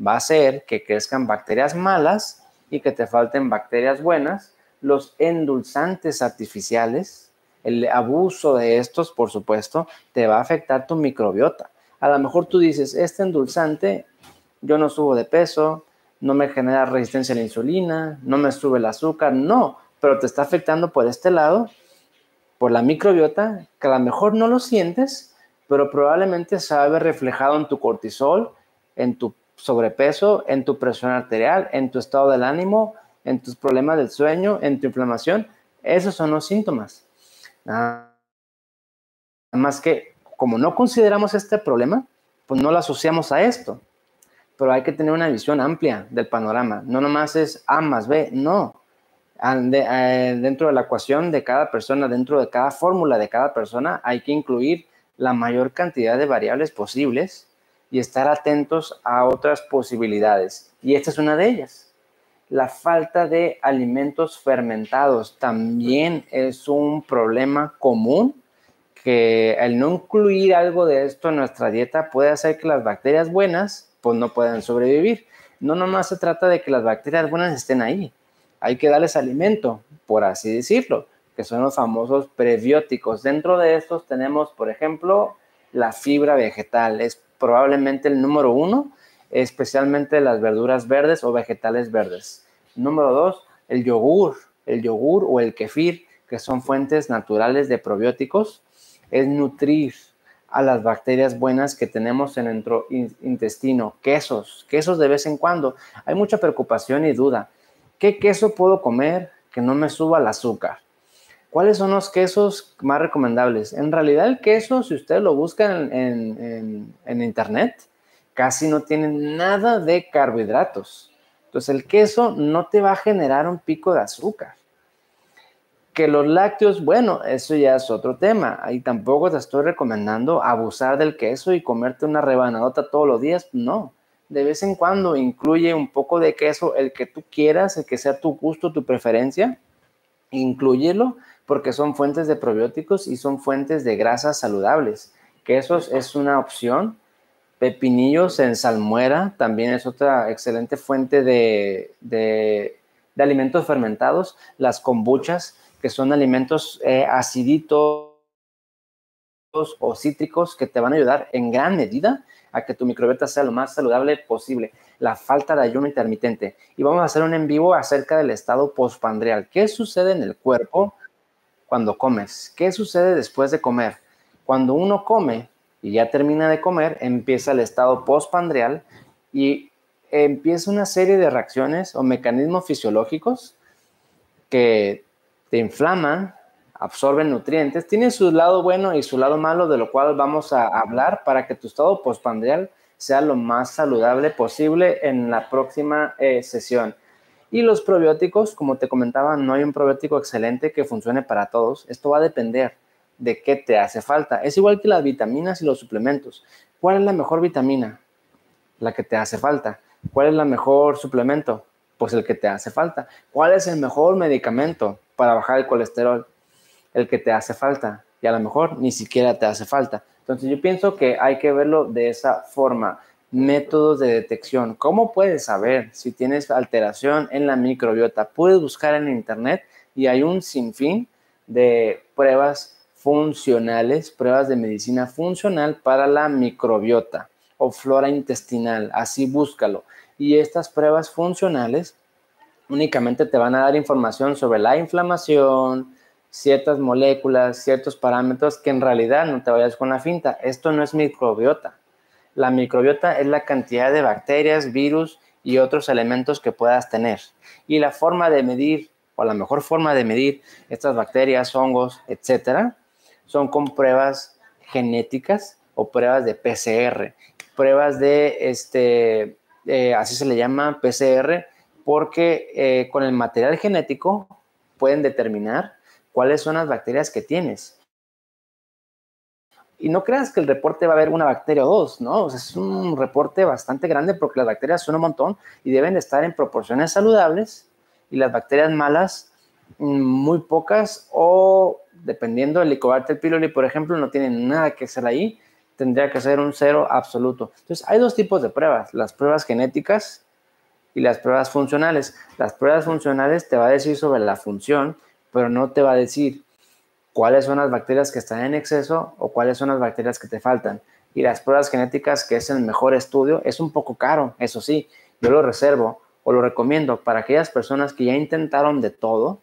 va a hacer que crezcan bacterias malas y que te falten bacterias buenas. Los endulzantes artificiales, el abuso de estos, por supuesto, te va a afectar tu microbiota. A lo mejor tú dices, este endulzante, yo no subo de peso, no me genera resistencia a la insulina, no me sube el azúcar, no, pero te está afectando por este lado, por la microbiota, que a lo mejor no lo sientes, pero probablemente se ha reflejado en tu cortisol, en tu sobrepeso, en tu presión arterial, en tu estado del ánimo, en tus problemas del sueño, en tu inflamación. Esos son los síntomas. Nada más que como no consideramos este problema, pues no lo asociamos a esto. Pero hay que tener una visión amplia del panorama. No nomás es A más B, no. Eh, dentro de la ecuación de cada persona, dentro de cada fórmula de cada persona, hay que incluir la mayor cantidad de variables posibles y estar atentos a otras posibilidades. Y esta es una de ellas. La falta de alimentos fermentados también es un problema común que el no incluir algo de esto en nuestra dieta puede hacer que las bacterias buenas pues no puedan sobrevivir. No nomás se trata de que las bacterias buenas estén ahí. Hay que darles alimento, por así decirlo que son los famosos prebióticos. Dentro de estos tenemos, por ejemplo, la fibra vegetal. Es probablemente el número uno, especialmente las verduras verdes o vegetales verdes. Número dos, el yogur, el yogur o el kefir, que son fuentes naturales de probióticos, es nutrir a las bacterias buenas que tenemos en nuestro intestino, quesos, quesos de vez en cuando. Hay mucha preocupación y duda. ¿Qué queso puedo comer que no me suba el azúcar? ¿Cuáles son los quesos más recomendables? En realidad el queso, si ustedes lo buscan en, en, internet, casi no tiene nada de carbohidratos. Entonces el queso no te va a generar un pico de azúcar. Que los lácteos, bueno, eso ya es otro tema. Ahí tampoco te estoy recomendando abusar del queso y comerte una rebanadota todos los días. No, de vez en cuando incluye un poco de queso, el que tú quieras, el que sea tu gusto, tu preferencia, incluyelo porque son fuentes de probióticos y son fuentes de grasas saludables. Quesos es una opción. Pepinillos en salmuera también es otra excelente fuente de, alimentos fermentados. Las kombuchas, que son alimentos eh, aciditos o cítricos que te van a ayudar en gran medida a que tu microbiota sea lo más saludable posible. La falta de ayuno intermitente. Y vamos a hacer un en vivo acerca del estado postpandreal. ¿Qué sucede en el cuerpo cuando comes. ¿Qué sucede después de comer? Cuando uno come y ya termina de comer, empieza el estado postpandreal y empieza una serie de reacciones o mecanismos fisiológicos que te inflaman, absorben nutrientes, tienen su lado bueno y su lado malo, de lo cual vamos a hablar para que tu estado postpandreal sea lo más saludable posible en la próxima eh, sesión. Y los probióticos, como te comentaba, no hay un probiótico excelente que funcione para todos. Esto va a depender de qué te hace falta. Es igual que las vitaminas y los suplementos. ¿Cuál es la mejor vitamina? La que te hace falta. ¿Cuál es la mejor suplemento? Pues el que te hace falta. ¿Cuál es el mejor medicamento para bajar el colesterol? El que te hace falta. Y a lo mejor ni siquiera te hace falta. Entonces yo pienso que hay que verlo de esa forma métodos de detección. ¿Cómo puedes saber si tienes alteración en la microbiota? Puedes buscar en internet y hay un sinfín de pruebas funcionales, pruebas de medicina funcional para la microbiota o flora intestinal, así búscalo. Y estas pruebas funcionales únicamente te van a dar información sobre la inflamación, ciertas moléculas, ciertos parámetros que en realidad no te vayas con la finta. Esto no es microbiota la microbiota es la cantidad de bacterias, virus y otros elementos que puedas tener. Y la forma de medir, o la mejor forma de medir estas bacterias, hongos, etcétera, son con pruebas genéticas o pruebas de PCR. Pruebas de, este, eh, así se le llama PCR, porque eh, con el material genético pueden determinar cuáles son las bacterias que tienes y no creas que el reporte va a haber una bacteria o dos, ¿no? es un reporte bastante grande porque las bacterias son un montón y deben estar en proporciones saludables y las bacterias malas mm, muy pocas o dependiendo del licobacter pylori, por ejemplo, no tienen nada que hacer ahí, tendría que ser un cero absoluto. Entonces, hay dos tipos de pruebas, las pruebas genéticas y las pruebas funcionales. Las pruebas funcionales te va a decir sobre la función, pero no te va a decir cuáles son las bacterias que están en exceso o cuáles son las bacterias que te faltan. Y las pruebas genéticas, que es el mejor estudio, es un poco caro, eso sí, yo lo reservo o lo recomiendo para aquellas personas que ya intentaron de todo,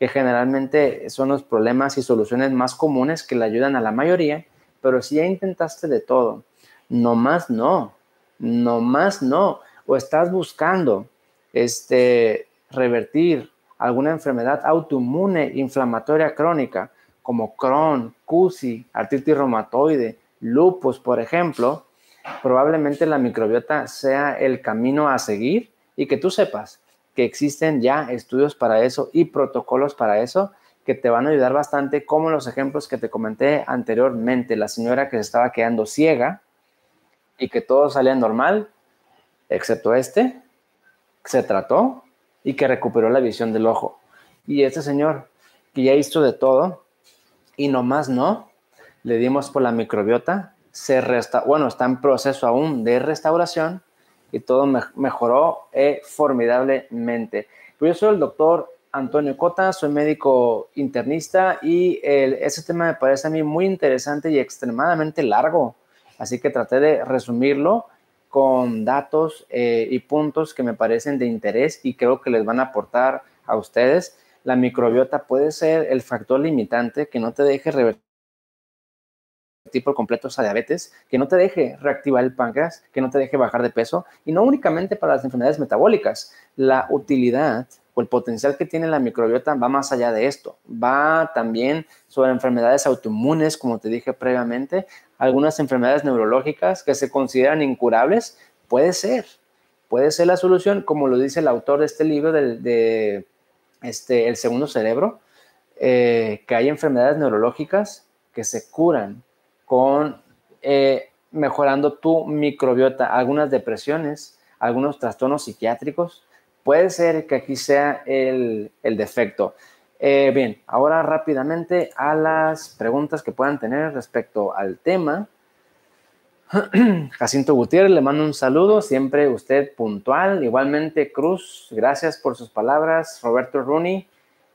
que generalmente son los problemas y soluciones más comunes que le ayudan a la mayoría, pero si ya intentaste de todo, no más no, no más no, o estás buscando este revertir alguna enfermedad autoinmune inflamatoria crónica, como Crohn, CUSI, artritis reumatoide, lupus, por ejemplo, probablemente la microbiota sea el camino a seguir y que tú sepas que existen ya estudios para eso y protocolos para eso que te van a ayudar bastante, como los ejemplos que te comenté anteriormente, la señora que se estaba quedando ciega y que todo salía normal, excepto este, se trató y que recuperó la visión del ojo. Y este señor que ya hizo de todo, y nomás no, le dimos por la microbiota, se resta bueno, está en proceso aún de restauración y todo mejoró eh, formidablemente. Pues yo soy el doctor Antonio Cota, soy médico internista y ese tema me parece a mí muy interesante y extremadamente largo, así que traté de resumirlo con datos eh, y puntos que me parecen de interés y creo que les van a aportar a ustedes la microbiota puede ser el factor limitante que no te deje revertir por completo a diabetes, que no te deje reactivar el páncreas, que no te deje bajar de peso, y no únicamente para las enfermedades metabólicas. La utilidad o el potencial que tiene la microbiota va más allá de esto. Va también sobre enfermedades autoinmunes, como te dije previamente, algunas enfermedades neurológicas que se consideran incurables. Puede ser, puede ser la solución, como lo dice el autor de este libro de este, el segundo cerebro, eh, que hay enfermedades neurológicas que se curan con eh, mejorando tu microbiota, algunas depresiones, algunos trastornos psiquiátricos. Puede ser que aquí sea el, defecto. Eh, bien, ahora rápidamente a las preguntas que puedan tener respecto al tema. (clears throat) Jacinto Gutiérrez, le mando un saludo, siempre usted puntual. Igualmente, Cruz, gracias por sus palabras. Roberto Rooney,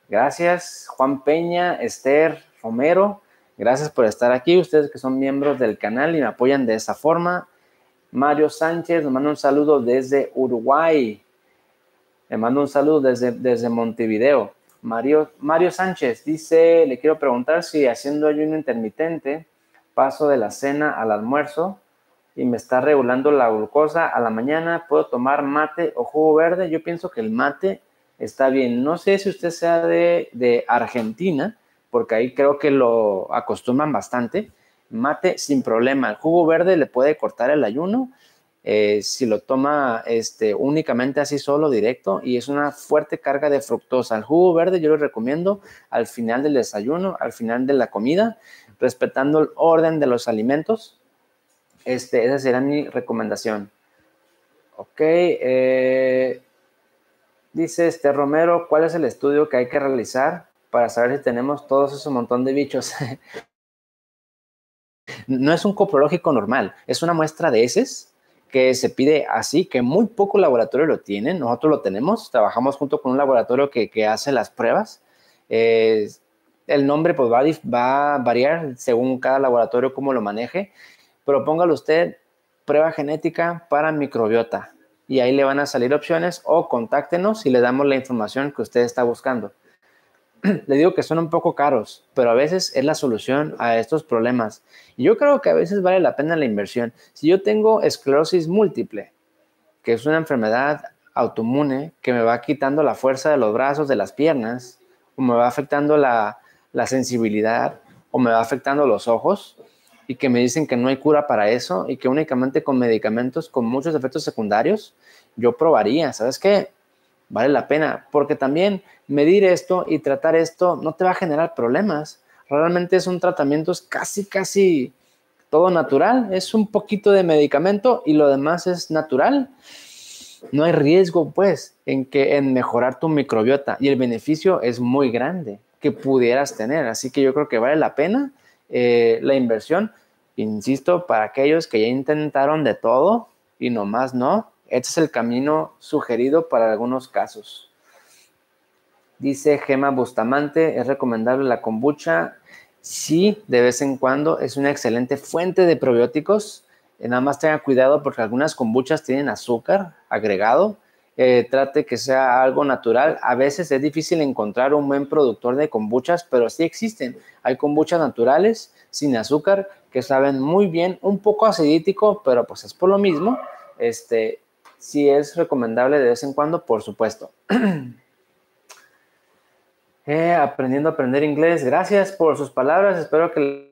gracias. Juan Peña, Esther Romero, gracias por estar aquí. Ustedes que son miembros del canal y me apoyan de esa forma. Mario Sánchez, le mando un saludo desde Uruguay. Le mando un saludo desde, desde Montevideo. Mario, Mario Sánchez dice, le quiero preguntar si haciendo ayuno intermitente paso de la cena al almuerzo y me está regulando la glucosa a la mañana, puedo tomar mate o jugo verde. Yo pienso que el mate está bien. No sé si usted sea de, de Argentina, porque ahí creo que lo acostumbran bastante. Mate sin problema. El jugo verde le puede cortar el ayuno. Eh, si lo toma este, únicamente así solo, directo, y es una fuerte carga de fructosa. El jugo verde yo lo recomiendo al final del desayuno, al final de la comida, respetando el orden de los alimentos, este, esa será mi recomendación. Ok. Eh, dice este Romero, ¿cuál es el estudio que hay que realizar para saber si tenemos todos esos montón de bichos? (laughs) no es un coprológico normal, es una muestra de heces que se pide así, que muy poco laboratorio lo tienen, nosotros lo tenemos, trabajamos junto con un laboratorio que, hace las pruebas. Eh, el nombre pues, va, va, a variar según cada laboratorio cómo lo maneje propóngale usted prueba genética para microbiota y ahí le van a salir opciones o contáctenos y le damos la información que usted está buscando. (clears throat) le digo que son un poco caros, pero a veces es la solución a estos problemas. Y yo creo que a veces vale la pena la inversión. Si yo tengo esclerosis múltiple, que es una enfermedad autoinmune que me va quitando la fuerza de los brazos, de las piernas, o me va afectando la, la sensibilidad, o me va afectando los ojos, y que me dicen que no hay cura para eso y que únicamente con medicamentos con muchos efectos secundarios, yo probaría, ¿sabes qué? Vale la pena, porque también medir esto y tratar esto no te va a generar problemas. Realmente es son tratamientos casi, casi todo natural. Es un poquito de medicamento y lo demás es natural. No hay riesgo, pues, en que en mejorar tu microbiota y el beneficio es muy grande que pudieras tener. Así que yo creo que vale la pena eh, la inversión. Insisto, para aquellos que ya intentaron de todo y nomás no, este es el camino sugerido para algunos casos. Dice Gema Bustamante, ¿es recomendable la kombucha? Sí, de vez en cuando es una excelente fuente de probióticos. Nada más tenga cuidado porque algunas kombuchas tienen azúcar agregado eh, trate que sea algo natural. A veces es difícil encontrar un buen productor de kombuchas, pero sí existen. Hay kombuchas naturales, sin azúcar, que saben muy bien, un poco acidítico, pero pues es por lo mismo. Este, sí es recomendable de vez en cuando, por supuesto. (clears throat) Eh, aprendiendo a aprender inglés, gracias por sus palabras. Espero que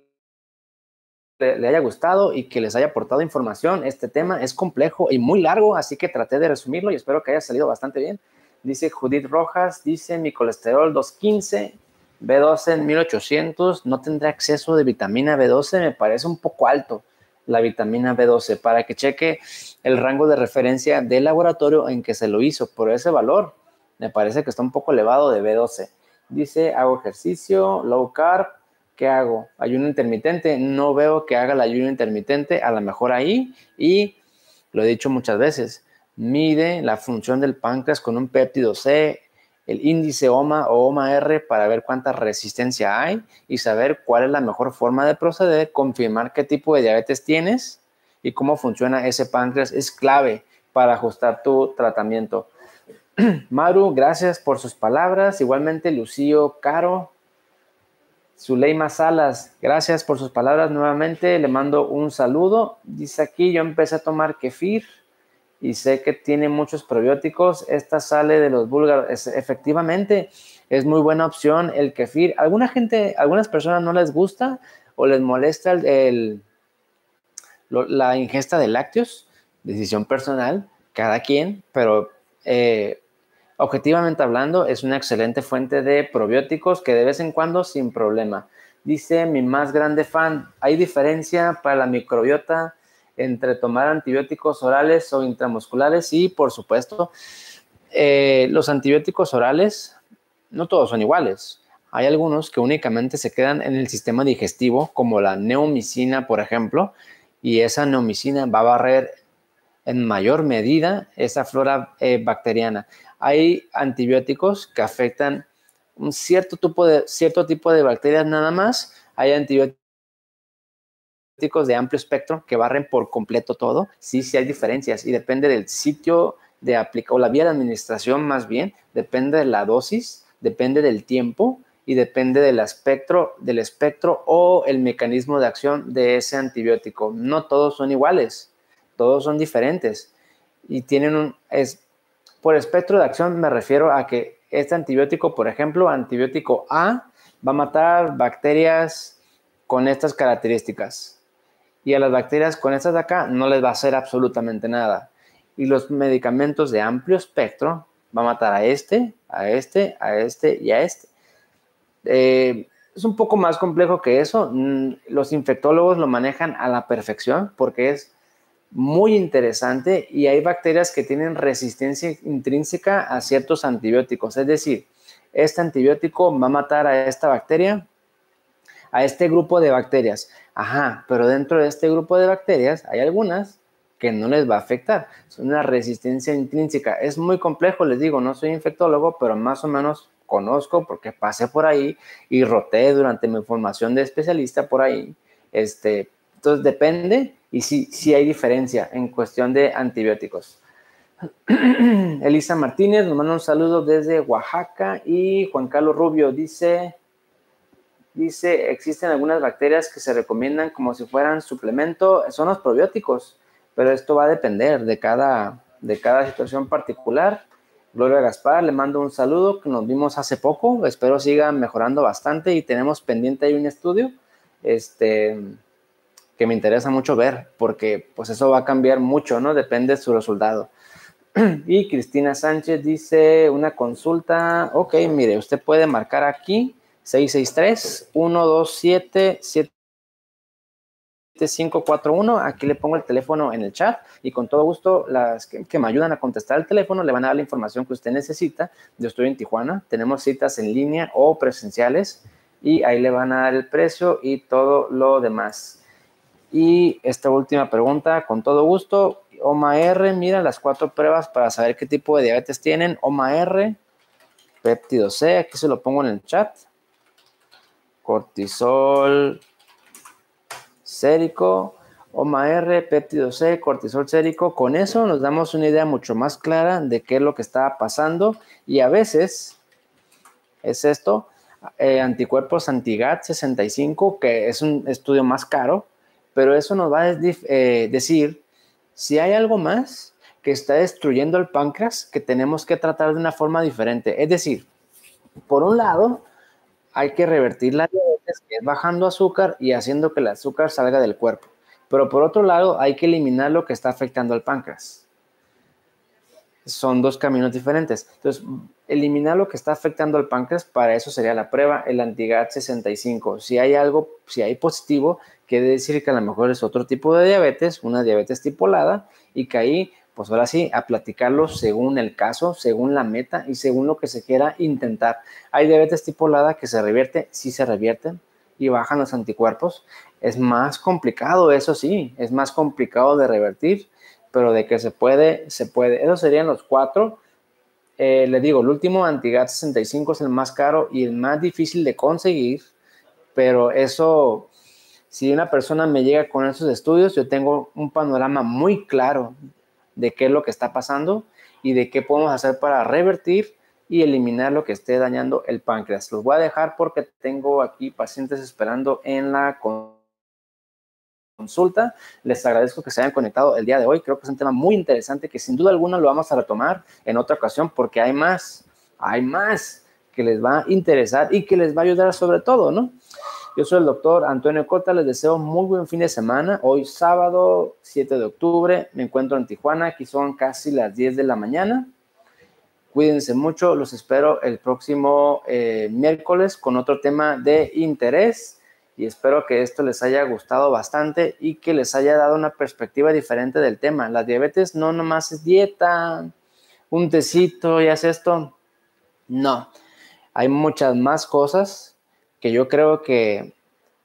le, haya gustado y que les haya aportado información. Este tema es complejo y muy largo, así que traté de resumirlo y espero que haya salido bastante bien. Dice Judith Rojas, dice mi colesterol 215, B12 en 1800, no tendré acceso de vitamina B12, me parece un poco alto la vitamina B12 para que cheque el rango de referencia del laboratorio en que se lo hizo. Por ese valor, me parece que está un poco elevado de B12. Dice, hago ejercicio, low carb, ¿qué hago? Ayuno intermitente, no veo que haga el ayuno intermitente, a lo mejor ahí, y lo he dicho muchas veces, mide la función del páncreas con un péptido C, el índice OMA o OMA-R para ver cuánta resistencia hay y saber cuál es la mejor forma de proceder, confirmar qué tipo de diabetes tienes y cómo funciona ese páncreas es clave para ajustar tu tratamiento. (clears throat) Maru, gracias por sus palabras. Igualmente, Lucío Caro, Zuleima Salas, gracias por sus palabras nuevamente. Le mando un saludo. Dice aquí, yo empecé a tomar kefir y sé que tiene muchos probióticos. Esta sale de los búlgaros. efectivamente, es muy buena opción el kefir. Alguna gente, algunas personas no les gusta o les molesta la ingesta de lácteos. Decisión personal, cada quien, pero eh, Objetivamente hablando, es una excelente fuente de probióticos que de vez en cuando sin problema. Dice mi más grande fan, ¿hay diferencia para la microbiota entre tomar antibióticos orales o intramusculares? Sí, por supuesto. Eh, los antibióticos orales no todos son iguales. Hay algunos que únicamente se quedan en el sistema digestivo, como la neomicina, por ejemplo, y esa neomicina va a barrer en mayor medida esa flora eh, bacteriana. Hay antibióticos que afectan un cierto tipo de, cierto tipo de bacterias nada más. Hay antibióticos de amplio espectro que barren por completo todo. Sí, sí hay diferencias y depende del sitio de aplicación, o la vía de administración más bien, depende de la dosis, depende del tiempo y depende del espectro, del espectro o el mecanismo de acción de ese antibiótico. No todos son iguales todos son diferentes y tienen un... Es, por espectro de acción me refiero a que este antibiótico, por ejemplo, antibiótico A, va a matar bacterias con estas características. Y a las bacterias con estas de acá no les va a hacer absolutamente nada. Y los medicamentos de amplio espectro va a matar a este, a este, a este y a este. Eh, es un poco más complejo que eso. Mm, los infectólogos lo manejan a la perfección porque es muy interesante y hay bacterias que tienen resistencia intrínseca a ciertos antibióticos. Es decir, este antibiótico va a matar a esta bacteria, a este grupo de bacterias. Ajá, pero dentro de este grupo de bacterias hay algunas que no les va a afectar. Es una resistencia intrínseca. Es muy complejo, les digo, no soy infectólogo, pero más o menos conozco porque pasé por ahí y roté durante mi formación de especialista por ahí. Este, entonces depende y sí, hay diferencia en cuestión de antibióticos. (clears throat) Elisa Martínez nos manda un saludo desde Oaxaca y Juan Carlos Rubio dice, dice, existen algunas bacterias que se recomiendan como si fueran suplemento, son los probióticos, pero esto va a depender de cada, de cada situación particular. Gloria Gaspar, le mando un saludo que nos vimos hace poco, espero siga mejorando bastante y tenemos pendiente ahí un estudio. Este, que me interesa mucho ver, porque pues eso va a cambiar mucho, ¿no? Depende de su resultado. (clears throat) y Cristina Sánchez dice, una consulta, ok, mire, usted puede marcar aquí 663-127-7541, aquí le pongo el teléfono en el chat y con todo gusto las que, que me ayudan a contestar el teléfono le van a dar la información que usted necesita. Yo estoy en Tijuana, tenemos citas en línea o presenciales y ahí le van a dar el precio y todo lo demás. Y esta última pregunta, con todo gusto. OMA-R, mira las cuatro pruebas para saber qué tipo de diabetes tienen. OMA-R, péptido C, aquí se lo pongo en el chat. Cortisol sérico, OMA-R, péptido C, cortisol sérico. Con eso nos damos una idea mucho más clara de qué es lo que está pasando. Y a veces es esto, eh, anticuerpos antigat 65, que es un estudio más caro pero eso nos va a eh, decir si hay algo más que está destruyendo el páncreas que tenemos que tratar de una forma diferente. Es decir, por un lado, hay que revertir la diabetes, bajando azúcar y haciendo que el azúcar salga del cuerpo. Pero por otro lado, hay que eliminar lo que está afectando al páncreas. Son dos caminos diferentes. Entonces, eliminar lo que está afectando al páncreas, para eso sería la prueba, el antigat 65. Si hay algo, si hay positivo, Quiere decir que a lo mejor es otro tipo de diabetes, una diabetes tipolada, y que ahí, pues ahora sí, a platicarlo según el caso, según la meta y según lo que se quiera intentar. Hay diabetes tipolada que se revierte, sí se revierte y bajan los anticuerpos. Es más complicado, eso sí, es más complicado de revertir, pero de que se puede, se puede. Esos serían los cuatro. Eh, le digo, el último Antigat 65 es el más caro y el más difícil de conseguir, pero eso si una persona me llega con esos estudios, yo tengo un panorama muy claro de qué es lo que está pasando y de qué podemos hacer para revertir y eliminar lo que esté dañando el páncreas. Los voy a dejar porque tengo aquí pacientes esperando en la consulta. Les agradezco que se hayan conectado el día de hoy. Creo que es un tema muy interesante que sin duda alguna lo vamos a retomar en otra ocasión porque hay más, hay más que les va a interesar y que les va a ayudar sobre todo, ¿no? Yo soy el doctor Antonio Cota, les deseo muy buen fin de semana. Hoy sábado 7 de octubre me encuentro en Tijuana, aquí son casi las 10 de la mañana. Cuídense mucho, los espero el próximo eh, miércoles con otro tema de interés y espero que esto les haya gustado bastante y que les haya dado una perspectiva diferente del tema. La diabetes no nomás es dieta, un tecito y haces esto. No, hay muchas más cosas que yo creo que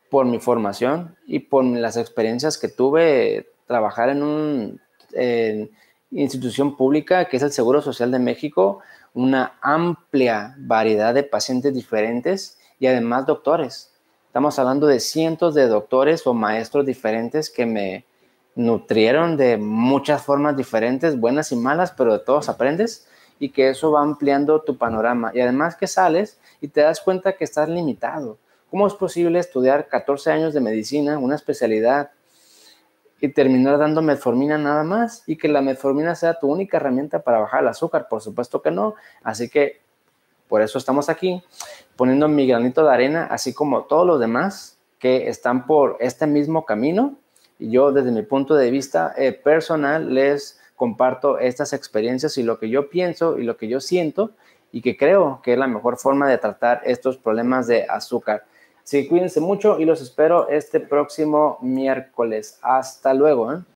por mi formación y por las experiencias que tuve, trabajar en una institución pública que es el Seguro Social de México, una amplia variedad de pacientes diferentes y además doctores. Estamos hablando de cientos de doctores o maestros diferentes que me nutrieron de muchas formas diferentes, buenas y malas, pero de todos aprendes y que eso va ampliando tu panorama. Y además que sales y te das cuenta que estás limitado. ¿Cómo es posible estudiar 14 años de medicina, una especialidad, y terminar dando metformina nada más y que la metformina sea tu única herramienta para bajar el azúcar? Por supuesto que no. Así que por eso estamos aquí, poniendo mi granito de arena, así como todos los demás que están por este mismo camino. Y yo desde mi punto de vista eh, personal les comparto estas experiencias y lo que yo pienso y lo que yo siento y que creo que es la mejor forma de tratar estos problemas de azúcar. Así que cuídense mucho y los espero este próximo miércoles. Hasta luego. ¿eh?